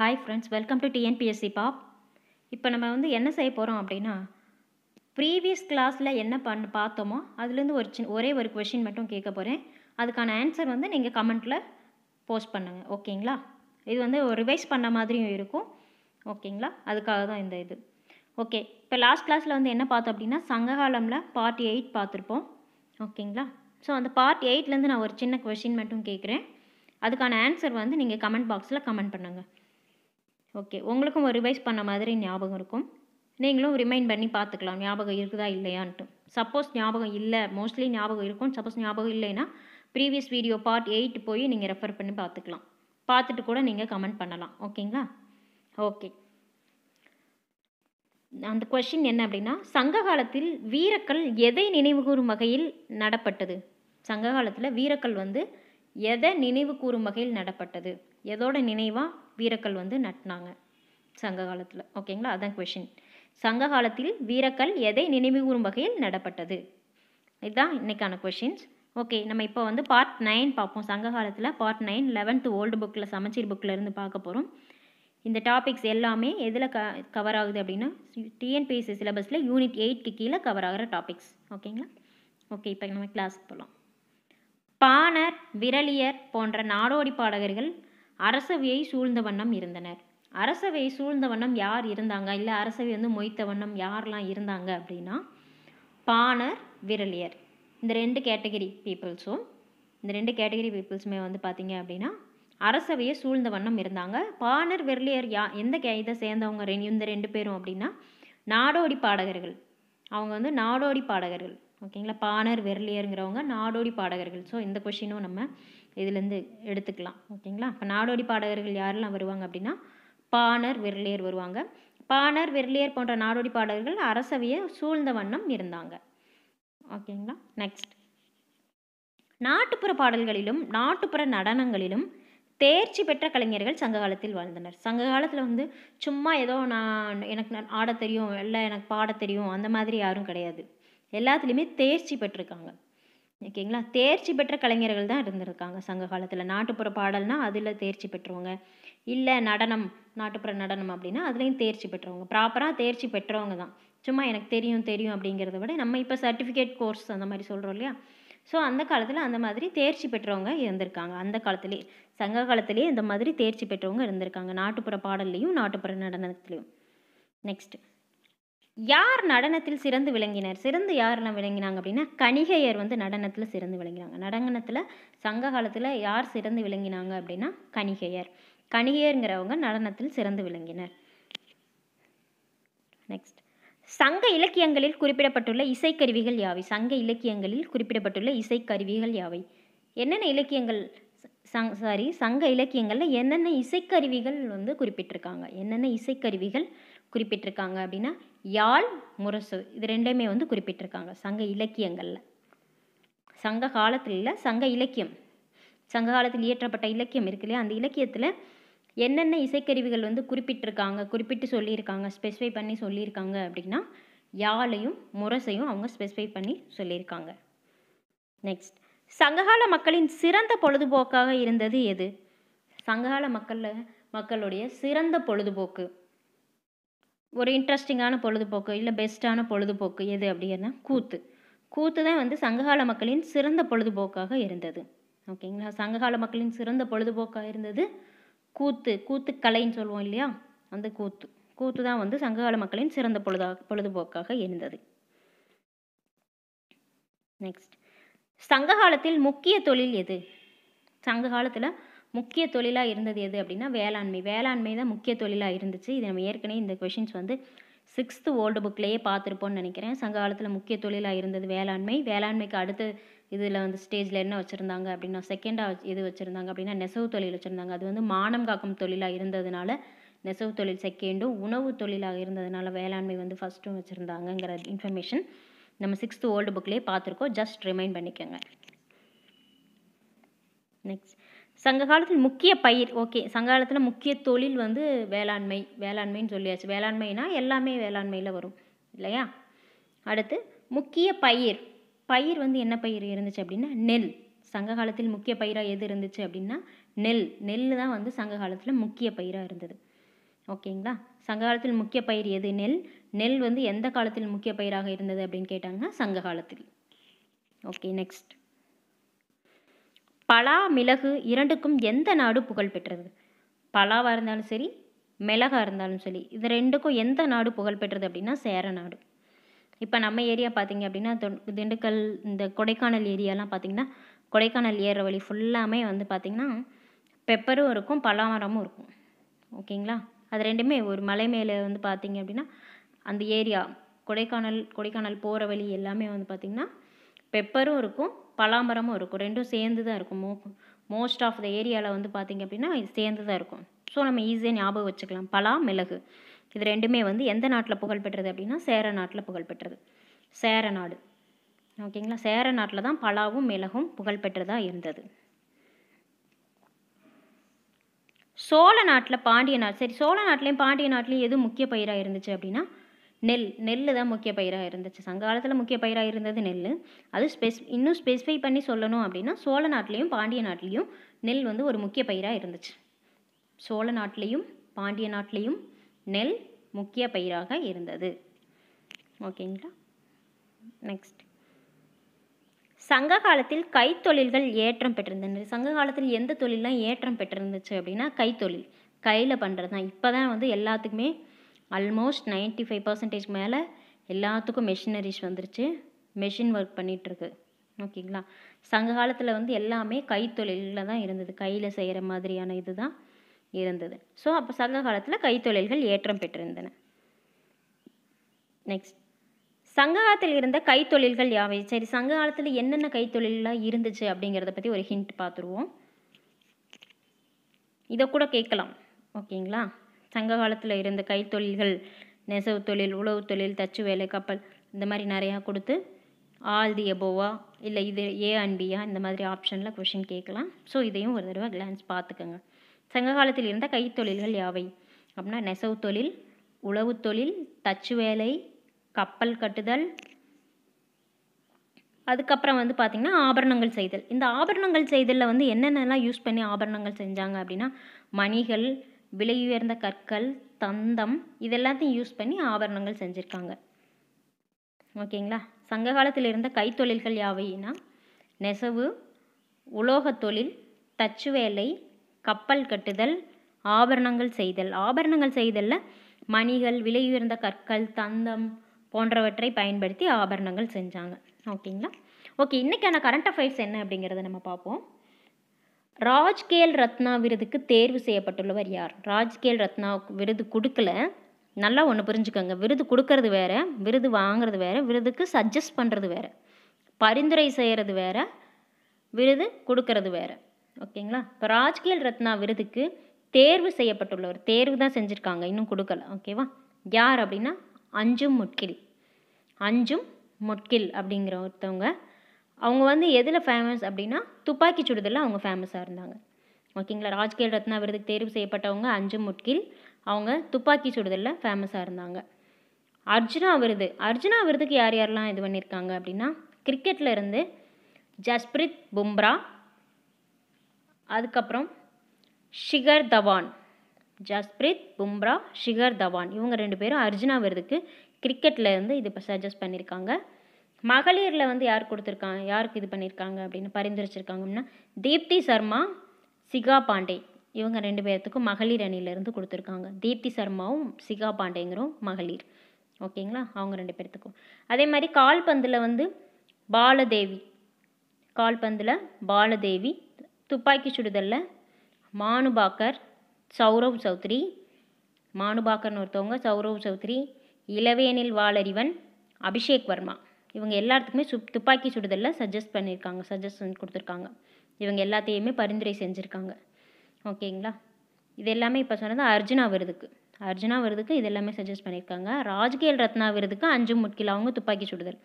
hi friends welcome to TNPSC pop இப்போ நம்ம வந்து என்ன செய்ய போகிறோம் அப்படின்னா ப்ரீவியஸ் கிளாஸில் என்ன பண்ண பார்த்தோமோ அதுலேருந்து ஒரு சின் ஒரே ஒரு கொஷின் மட்டும் கேட்க போகிறேன் அதுக்கான ஆன்சர் வந்து நீங்கள் கமெண்ட்டில் போஸ்ட் பண்ணுங்கள் ஓகேங்களா இது வந்து ரிவைஸ் பண்ண மாதிரியும் இருக்கும் ஓகேங்களா அதுக்காக தான் இந்த இது ஓகே இப்போ லாஸ்ட் கிளாஸில் வந்து என்ன பார்த்தோம் அப்படின்னா சங்ககாலமில் பார்ட் எயிட் பார்த்துருப்போம் ஓகேங்களா ஸோ அந்த பார்ட் எயிட்லேருந்து நான் ஒரு சின்ன கொஷின் மட்டும் கேட்குறேன் அதுக்கான ஆன்சர் வந்து நீங்கள் கமெண்ட் பாக்ஸில் கமெண்ட் பண்ணுங்கள் ஓகே உங்களுக்கும் ஒரு ரிவைஸ் பண்ண மாதிரி ஞாபகம் இருக்கும் நீங்களும் ரிமைண்ட் பண்ணி பார்த்துக்கலாம் ஞாபகம் இருக்குதா இல்லையான்ட்டு சப்போஸ் ஞாபகம் இல்லை மோஸ்ட்லி ஞாபகம் இருக்கும் சப்போஸ் ஞாபகம் இல்லைன்னா ப்ரீவியஸ் வீடியோ பார்ட் எயிட் போய் நீங்கள் ரெஃபர் பண்ணி பார்த்துக்கலாம் பார்த்துட்டு கூட நீங்கள் கமெண்ட் பண்ணலாம் ஓகேங்களா ஓகே அந்த கொஷின் என்ன அப்படின்னா சங்க காலத்தில் வீரக்கல் எதை நினைவுகூறும் வகையில் நடப்பட்டது சங்க காலத்தில் வீரக்கல் வந்து எதை நினைவு கூறும் வகையில் நடப்பட்டது எதோட நினைவாக வீரக்கல் வந்து நட்டினாங்க சங்க காலத்தில் ஓகேங்களா அதான் கொஷின் சங்க காலத்தில் வீரக்கல் எதை நினைவுகூறும் வகையில் நடப்பட்டது இதுதான் இன்றைக்கான கொஷின்ஸ் ஓகே நம்ம இப்போ வந்து பார்ட் நைன் பார்ப்போம் சங்க காலத்தில் பார்ட் நைன் லெவன்த் ஓல்டு புக்கில் சமச்சீர் புக்கில் இருந்து பார்க்க போகிறோம் இந்த டாபிக்ஸ் எல்லாமே எதில் க கவர் ஆகுது அப்படின்னா டிஎன்பிஎஸ்சி சிலபஸில் யூனிட் எயிட்க்கு கீழே கவர் ஆகிற டாபிக்ஸ் ஓகேங்களா ஓகே இப்போ நம்ம கிளாஸ்க்கு போகலாம் பாணர் விரலியர் போன்ற நாடோடி பாடகர்கள் அரசவையை சூழ்ந்த வண்ணம் இருந்தனர் அரசவையை சூழ்ந்த வண்ணம் யார் இருந்தாங்க இல்லை அரசவை வந்து மொய்த்த வண்ணம் யாரெல்லாம் இருந்தாங்க அப்படின்னா பாணர் விரலியர் இந்த ரெண்டு கேட்டகரி பீப்புள்ஸும் இந்த ரெண்டு கேட்டகரி பீப்புள்ஸுமே வந்து பார்த்தீங்க அப்படின்னா அரசவையை சூழ்ந்த வண்ணம் இருந்தாங்க பாணர் விரலியர் யா எந்த கே இதை சேர்ந்தவங்க ரெ இந்த ரெண்டு பேரும் அப்படின்னா நாடோடி பாடகர்கள் அவங்க வந்து நாடோடி பாடகர்கள் ஓகேங்களா பாணர் விரலியருங்கிறவங்க நாடோடி பாடகர்கள் ஸோ இந்த கொஷினும் நம்ம இதுலேருந்து எடுத்துக்கலாம் ஓகேங்களா இப்போ நாடோடி பாடகர்கள் யாரெல்லாம் வருவாங்க அப்படின்னா பாணர் விரலியர் வருவாங்க பாணர் விரலியர் போன்ற நாடோடி பாடகர்கள் அரசவையை சூழ்ந்த வண்ணம் இருந்தாங்க ஓகேங்களா நெக்ஸ்ட் நாட்டுப்புற பாடல்களிலும் நாட்டுப்புற நடனங்களிலும் தேர்ச்சி பெற்ற கலைஞர்கள் சங்க காலத்தில் வாழ்ந்தனர் சங்க காலத்தில் வந்து சும்மா ஏதோ நான் எனக்கு ஆட தெரியும் இல்லை எனக்கு பாட தெரியும் அந்த மாதிரி யாரும் கிடையாது எல்லாத்துலேயுமே தேர்ச்சி பெற்றிருக்காங்க ஓகேங்களா தேர்ச்சி பெற்ற கலைஞர்கள் தான் இருந்திருக்காங்க சங்க காலத்தில் நாட்டுப்புற பாடல்னால் அதில் தேர்ச்சி பெற்றவங்க இல்லை நடனம் நாட்டுப்புற நடனம் அப்படின்னா அதுலேயும் தேர்ச்சி பெற்றவங்க ப்ராப்பராக தேர்ச்சி பெற்றவங்க தான் சும்மா எனக்கு தெரியும் தெரியும் அப்படிங்கிறத விட நம்ம இப்போ சர்டிஃபிகேட் கோர்ஸ் அந்த மாதிரி சொல்கிறோம் இல்லையா ஸோ அந்த காலத்தில் அந்த மாதிரி தேர்ச்சி பெற்றவங்க இருந்திருக்காங்க அந்த காலத்திலே சங்க காலத்துலேயே இந்த மாதிரி தேர்ச்சி பெற்றவங்க இருந்திருக்காங்க நாட்டுப்புற பாடல்லையும் நாட்டுப்புற நடனத்துலேயும் நெக்ஸ்ட் யார் நடனத்தில் சிறந்து விளங்கினர் சிறந்து யாரெல்லாம் விளங்கினாங்க அப்படின்னா கணிகையர் வந்து நடனத்தில் சிறந்து விளங்கினாங்க நடனத்தில் சங்க காலத்தில் யார் சிறந்து விளங்கினாங்க அப்படின்னா கணிகையர் கணிகையருங்கிறவங்க நடனத்தில் சிறந்து விளங்கினர் நெக்ஸ்ட் சங்க இலக்கியங்களில் குறிப்பிடப்பட்டுள்ள இசைக்கருவிகள் யாவை சங்க இலக்கியங்களில் குறிப்பிடப்பட்டுள்ள இசைக்கருவிகள் யாவை என்னென்ன இலக்கியங்கள் சங் சாரி சங்க இலக்கியங்களில் என்னென்ன இசைக்கருவிகள் வந்து குறிப்பிட்டிருக்காங்க என்னென்ன இசைக்கருவிகள் குறிப்பிட்டிருக்காங்க அப்படின்னா யாழ் முரசு இது ரெண்டுமே வந்து குறிப்பிட்டிருக்காங்க சங்க இலக்கியங்களில் சங்க காலத்தில் இல்லை சங்க இலக்கியம் சங்க காலத்தில் இயற்றப்பட்ட இலக்கியம் இருக்கு இல்லையா அந்த இலக்கியத்தில் என்னென்ன இசைக்கருவிகள் வந்து குறிப்பிட்டிருக்காங்க குறிப்பிட்டு சொல்லியிருக்காங்க ஸ்பெசிஃபை பண்ணி சொல்லியிருக்காங்க அப்படின்னா யாழையும் முரசையும் அவங்க ஸ்பெசிஃபை பண்ணி சொல்லியிருக்காங்க நெக்ஸ்ட் சங்ககால மக்களின் சிறந்த பொழுதுபோக்காக இருந்தது எது சங்ககால மக்களில் மக்களுடைய சிறந்த பொழுதுபோக்கு ஒரு இன்ட்ரெஸ்டிங்கான பொழுதுபோக்கு இல்லை பெஸ்ட்டான பொழுதுபோக்கு எது அப்படின்னா கூத்து கூத்து தான் வந்து சங்ககால மக்களின் சிறந்த பொழுதுபோக்காக இருந்தது ஓகேங்களா சங்ககால மக்களின் சிறந்த பொழுதுபோக்காக இருந்தது கூத்து கூத்து கலைன்னு சொல்லுவோம் இல்லையா அந்த கூத்து கூத்து தான் வந்து சங்ககால மக்களின் சிறந்த பொழுதா பொழுதுபோக்காக இருந்தது நெக்ஸ்ட் சங்ககாலத்தில் முக்கிய தொழில் எது சங்க காலத்தில் முக்கிய தொழிலாக இருந்தது எது அப்படின்னா வேளாண்மை வேளாண்மை தான் முக்கிய தொழிலாக இருந்துச்சு இது நம்ம ஏற்கனவே இந்த கொஷின்ஸ் வந்து சிக்ஸ்த்து ஓல்டு புக்லேயே பார்த்துருப்போம்னு நினைக்கிறேன் சங்க காலத்தில் முக்கிய தொழிலாக இருந்தது வேளாண்மை வேளாண்மைக்கு அடுத்த இதில் வந்து ஸ்டேஜில் என்ன வச்சுருந்தாங்க அப்படின்னா செகண்டாக இது வச்சுருந்தாங்க அப்படின்னா நெசவு தொழில் வச்சுருந்தாங்க அது வந்து மானம் காக்கும் தொழிலாக இருந்ததுனால நெசவு தொழில் செகண்டும் உணவு தொழிலாக இருந்ததுனால வேளாண்மை வந்து ஃபஸ்ட்டும் வச்சுருந்தாங்கங்கிற இன்ஃபர்மேஷன் நம்ம சிக்ஸ்த்து ஓல்டு புக்லேயே பார்த்துருக்கோம் ஜஸ்ட் ரிமைண்ட் பண்ணிக்கோங்க நெக்ஸ்ட் சங்க காலத்தில் முக்கிய பயிர் ஓகே சங்க காலத்தில் முக்கிய தொழில் வந்து வேளாண்மை வேளாண்மைன்னு சொல்லியாச்சு வேளாண்மைனா எல்லாமே வேளாண்மையில் வரும் இல்லையா அடுத்து முக்கிய பயிர் பயிர் வந்து என்ன பயிர் இருந்துச்சு அப்படின்னா நெல் சங்க காலத்தில் முக்கிய பயிராக எது இருந்துச்சு அப்படின்னா நெல் நெல் தான் வந்து சங்க காலத்தில் முக்கிய பயிராக இருந்தது ஓகேங்களா சங்க காலத்தில் முக்கிய பயிர் எது நெல் நெல் வந்து எந்த காலத்தில் முக்கிய பயிராக இருந்தது அப்படின்னு கேட்டாங்கன்னா சங்க காலத்தில் ஓகே நெக்ஸ்ட் பலா மிளகு இரண்டுக்கும் எந்த நாடு புகழ் பெற்றது பலாவாக இருந்தாலும் சரி மிளகாக இருந்தாலும் சரி இது ரெண்டுக்கும் எந்த நாடு புகழ் பெற்றது அப்படின்னா சேர நாடு இப்போ நம்ம ஏரியா பார்த்தீங்க அப்படின்னா திண்டுக்கல் இந்த கொடைக்கானல் ஏரியாலாம் பார்த்திங்கன்னா கொடைக்கானல் ஏற வழி ஃபுல்லாமே வந்து பார்த்திங்கன்னா பெப்பரும் இருக்கும் பலாமரமும் இருக்கும் ஓகேங்களா அது ரெண்டுமே ஒரு மலை மேலே வந்து பார்த்திங்க அப்படின்னா அந்த ஏரியா கொடைக்கானல் கொடைக்கானல் போகிற வழி எல்லாமே வந்து பார்த்திங்கன்னா பெப்பரும் இருக்கும் பலாமரமும் இருக்கும் ரெண்டும் சேர்ந்து தான் இருக்கும் மோ மோஸ்ட் ஆஃப் த ஏரியாவில் வந்து பார்த்திங்க அப்படின்னா இது சேர்ந்து தான் இருக்கும் ஸோ நம்ம ஈஸியாக ஞாபகம் வச்சுக்கலாம் பலா மிளகு இது ரெண்டுமே வந்து எந்த நாட்டில் புகழ்பெற்றது அப்படின்னா சேர நாட்டில் புகழ்பெற்றது சேர நாடு ஓகேங்களா சேர நாட்டில் தான் பலாவும் மிளகும் புகழ்பெற்றதாக இருந்தது சோழ நாட்டில் பாண்டிய நாடு சரி சோழ நாட்டிலையும் பாண்டிய நாட்டிலையும் எது முக்கிய பயிராக இருந்துச்சு அப்படின்னா நெல் நெல் தான் முக்கிய பயிராக இருந்துச்சு சங்க காலத்தில் முக்கிய பயிராக இருந்தது நெல் அது ஸ்பெஸ் இன்னும் ஸ்பெசிஃபை பண்ணி சொல்லணும் அப்படின்னா சோழ நாட்டிலையும் பாண்டிய நாட்டிலையும் நெல் வந்து ஒரு முக்கிய பயிராக இருந்துச்சு சோழ நாட்டிலையும் பாண்டிய நாட்டிலையும் நெல் முக்கிய பயிராக இருந்தது ஓகேங்களா நெக்ஸ்ட் சங்க காலத்தில் கைத்தொழில்கள் ஏற்றம் பெற்றிருந்தது சங்க காலத்தில் எந்த தொழிலெலாம் ஏற்றம் பெற்றிருந்துச்சு அப்படின்னா கைத்தொழில் கையில் பண்ணுறது தான் இப்போ தான் வந்து எல்லாத்துக்குமே ஆல்மோஸ்ட் நைன்ட்டி ஃபைவ் பர்சன்டேஜ் மேலே எல்லாத்துக்கும் மெஷினரிஸ் வந்துருச்சு மெஷின் ஒர்க் பண்ணிகிட்ருக்கு ஓகேங்களா சங்க காலத்தில் வந்து எல்லாமே கைத்தொழிலில் தான் இருந்தது கையில் செய்கிற மாதிரியான இது தான் இருந்தது ஸோ அப்போ சங்க காலத்தில் கைத்தொழில்கள் ஏற்றம் பெற்றிருந்தன நெக்ஸ்ட் சங்க காலத்தில் இருந்த கைத்தொழில்கள் யாவை சரி சங்க காலத்தில் என்னென்ன கைத்தொழிலெலாம் இருந்துச்சு அப்படிங்கிறத பற்றி ஒரு ஹிண்ட் பார்த்துருவோம் இதை கூட கேட்கலாம் ஓகேங்களா சங்க காலத்தில் இருந்த கைத்தொழில்கள் நெசவு தொழில் உழவு தொழில் தச்சு வேலை கப்பல் இந்த மாதிரி நிறையா கொடுத்து ஆல் தி எபோவா இல்லை இது ஏ அண்ட் பியா இந்த மாதிரி ஆப்ஷனில் கொஷின் கேட்கலாம் ஸோ இதையும் ஒரு தடவை கிளான்ஸ் பார்த்துக்கோங்க சங்க காலத்தில் இருந்த கைத்தொழில்கள் யாவை அப்படின்னா நெசவு தொழில் உழவு தொழில் தச்சு வேலை கப்பல் கட்டுதல் அதுக்கப்புறம் வந்து பார்த்திங்கன்னா ஆபரணங்கள் செய்தல் இந்த ஆபரணங்கள் செய்தலில் வந்து என்னென்னலாம் யூஸ் பண்ணி ஆபரணங்கள் செஞ்சாங்க அப்படின்னா மணிகள் விலையுயர்ந்த கற்கள் தந்தம் இதெல்லாத்தையும் யூஸ் பண்ணி ஆபரணங்கள் செஞ்சுருக்காங்க ஓகேங்களா சங்க காலத்தில் இருந்த கைத்தொழில்கள் யாவையினா நெசவு உலோகத் தொழில் தச்சு வேலை கப்பல் கட்டுதல் ஆபரணங்கள் செய்தல் ஆபரணங்கள் செய்தலில் மணிகள் விலையுயர்ந்த கற்கள் தந்தம் போன்றவற்றை பயன்படுத்தி ஆபரணங்கள் செஞ்சாங்க ஓகேங்களா ஓகே இன்றைக்கான கரண்ட் அஃபைர்ஸ் என்ன அப்படிங்கிறத நம்ம பார்ப்போம் ராஜ்கேல் ரத்னா விருதுக்கு தேர்வு செய்யப்பட்டுள்ளவர் யார் ராஜ்கேல் ரத்னா விருது கொடுக்கல நல்லா ஒன்று புரிஞ்சுக்கோங்க விருது கொடுக்கறது வேறு விருது வாங்கிறது வேறு விருதுக்கு சஜஸ்ட் பண்ணுறது வேறு பரிந்துரை செய்கிறது வேறு விருது கொடுக்கறது வேறு ஓகேங்களா இப்போ ராஜ்கேல் ரத்னா விருதுக்கு தேர்வு செய்யப்பட்டுள்ளவர் தேர்வு தான் செஞ்சுருக்காங்க இன்னும் கொடுக்கல ஓகேவா யார் அப்படின்னா அஞ்சும் முட்கில் அஞ்சும் முட்கில் அப்படிங்கிற ஒருத்தவங்க அவங்க வந்து எதில் ஃபேமஸ் அப்படின்னா துப்பாக்கி சுடுதலில் அவங்க ஃபேமஸாக இருந்தாங்க ஓகேங்களா ராஜ்கேல் ரத்னா விருதுக்கு தேர்வு செய்யப்பட்டவங்க அஞ்சு முட்கில் அவங்க துப்பாக்கி சுடுதலில் ஃபேமஸாக இருந்தாங்க அர்ஜுனா விருது அர்ஜுனா விருதுக்கு யார் யாரெல்லாம் இது பண்ணியிருக்காங்க அப்படின்னா கிரிக்கெட்டில் இருந்து ஜஸ்பிரித் பும்ரா அதுக்கப்புறம் ஷிகர் தவான் ஜஸ்பிரித் பும்ரா ஷிகர் தவான் இவங்க ரெண்டு பேரும் அர்ஜுனா விருதுக்கு கிரிக்கெட்டில் இருந்து இது இப்போ சஜஸ்ட் பண்ணியிருக்காங்க மகளிரில் வந்து யார் கொடுத்துருக்காங்க யாருக்கு இது பண்ணியிருக்காங்க அப்படின்னு பரிந்துரைச்சிருக்காங்கன்னா தீப்தி சர்மா சிகா பாண்டே இவங்க ரெண்டு பேர்த்துக்கும் மகளிர் அணியிலேருந்து கொடுத்துருக்காங்க தீப்தி சர்மாவும் சிகா பாண்டேங்கிறோம் மகளிர் ஓகேங்களா அவங்க ரெண்டு பேர்த்துக்கும் அதே மாதிரி கால்பந்தில் வந்து பாலதேவி கால்பந்தில் பாலதேவி துப்பாக்கி சுடுதலில் மானுபாக்கர் சௌரவ் சௌத்ரி மானுபாக்கர்னு ஒருத்தவங்க சௌரவ் சௌத்ரி இளவேனில் வாலறிவன் அபிஷேக் வர்மா இவங்க எல்லாத்துக்குமே சு துப்பாக்கி சுடுதலில் சஜஸ்ட் பண்ணியிருக்காங்க சஜஷன் கொடுத்துருக்காங்க இவங்க எல்லாத்தையுமே பரிந்துரை செஞ்சுருக்காங்க ஓகேங்களா இது எல்லாமே இப்போ சொன்னது அர்ஜுனா விருதுக்கு அர்ஜுனா விருதுக்கு இது எல்லாமே சஜஸ்ட் பண்ணியிருக்காங்க ராஜ்கேல் ரத்னா விருதுக்கு அஞ்சு முட்கில் அவங்க துப்பாக்கி சுடுதல்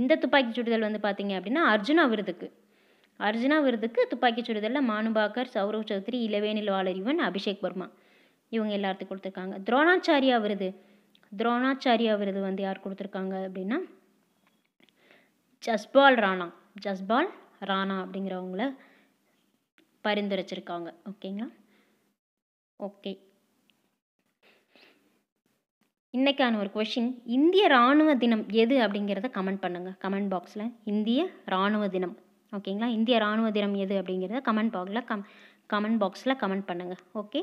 இந்த துப்பாக்கி சுடுதல் வந்து பார்த்தீங்க அப்படின்னா அர்ஜுனா விருதுக்கு அர்ஜுனா விருதுக்கு துப்பாக்கி சுடுதலில் மானுபாக்கர் சௌரவ் சௌத்ரி இளவேனில் வாளறிவன் அபிஷேக் வர்மா இவங்க எல்லாத்துக்கும் கொடுத்துருக்காங்க துரோணாச்சாரியா விருது துரோணாச்சாரியா விருது வந்து யார் கொடுத்துருக்காங்க அப்படின்னா ஜஸ்பால் ராணா ஜஸ்பால் ராணா அப்படிங்கிறவங்கள பரிந்துரைச்சிருக்காங்க ஓகேங்களா ஓகே இன்றைக்கான ஒரு கொஷின் இந்திய இராணுவ தினம் எது அப்படிங்கிறத கமெண்ட் பண்ணுங்கள் கமெண்ட் பாக்ஸில் இந்திய இராணுவ தினம் ஓகேங்களா இந்திய இராணுவ தினம் எது அப்படிங்கிறத கமெண்ட் பாக்ஸில் கம் கமெண்ட் பாக்ஸில் கமெண்ட் பண்ணுங்கள் ஓகே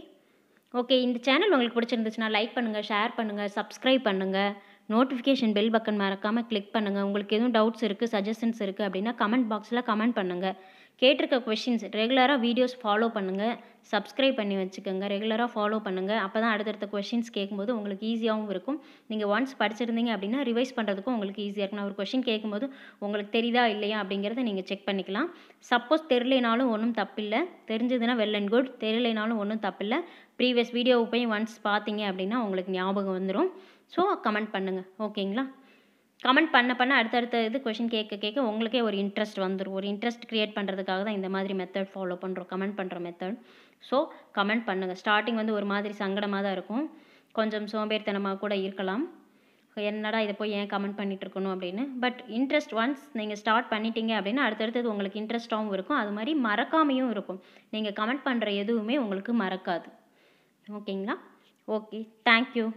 ஓகே இந்த சேனல் உங்களுக்கு பிடிச்சிருந்துச்சுன்னா லைக் பண்ணுங்கள் ஷேர் பண்ணுங்கள் சப்ஸ்கிரைப் பண்ணுங்கள் நோட்டிஃபிகேஷன் பெல் பக்கன் மறக்காமல் கிளிக் பண்ணுங்கள் உங்களுக்கு எதுவும் டவுட்ஸ் இருக்குது சஜஷன்ஸ் இருக்குது அப்படின்னா கமெண்ட் பாக்ஸில் கமெண்ட் பண்ணுங்கள் கேட்டிருக்க கொஷின்ஸ் ரெகுலராக வீடியோஸ் ஃபாலோ பண்ணுங்கள் சப்ஸ்கிரைப் பண்ணி வச்சுக்கோங்க ரெகுலராக ஃபாலோ பண்ணுங்கள் அப்போ தான் அடுத்தடுத்த கொஷின்ஸ் கேட்கும்போது உங்களுக்கு ஈஸியாகவும் இருக்கும் நீங்கள் ஒன்ஸ் படிச்சிருந்தீங்க அப்படின்னா ரிவைஸ் பண்ணுறதுக்கும் உங்களுக்கு ஈஸியாக இருக்கும் நான் ஒரு கொஷின் கேட்கும்போது உங்களுக்கு தெரியுதா இல்லையா அப்படிங்கிறத நீங்கள் செக் பண்ணிக்கலாம் சப்போஸ் தெரிலனாலும் ஒன்றும் தப்பில்லை தெரிஞ்சதுன்னா வெல் அண்ட் குட் தெரியலைனாலும் ஒன்றும் தப்பில்லை ப்ரீவியஸ் வீடியோவை போய் ஒன்ஸ் பார்த்தீங்க அப்படின்னா உங்களுக்கு ஞாபகம் வந்துடும் ஸோ கமெண்ட் பண்ணுங்கள் ஓகேங்களா கமெண்ட் பண்ண பண்ண அடுத்தடுத்த இது கொஷின் கேட்க கேட்க உங்களுக்கே ஒரு இன்ட்ரெஸ்ட் வந்துடும் ஒரு இன்ட்ரெஸ்ட் க்ரியேட் பண்ணுறதுக்காக தான் இந்த மாதிரி மெத்தட் ஃபாலோ பண்ணுறோம் கமெண்ட் பண்ணுற மெத்தட் ஸோ கமெண்ட் பண்ணுங்கள் ஸ்டார்டிங் வந்து ஒரு மாதிரி சங்கடமாக தான் இருக்கும் கொஞ்சம் சோம்பேறித்தனமாக கூட இருக்கலாம் என்னடா இதை போய் ஏன் கமெண்ட் பண்ணிட்டு இருக்கணும் அப்படின்னு பட் இன்ட்ரெஸ்ட் ஒன்ஸ் நீங்கள் ஸ்டார்ட் பண்ணிட்டீங்க அப்படின்னா அடுத்தடுத்தது உங்களுக்கு இன்ட்ரெஸ்ட்டாகவும் இருக்கும் அது மாதிரி மறக்காமையும் இருக்கும் நீங்கள் கமெண்ட் பண்ணுற எதுவுமே உங்களுக்கு மறக்காது ஓகேங்களா ஓகே தேங்க்யூ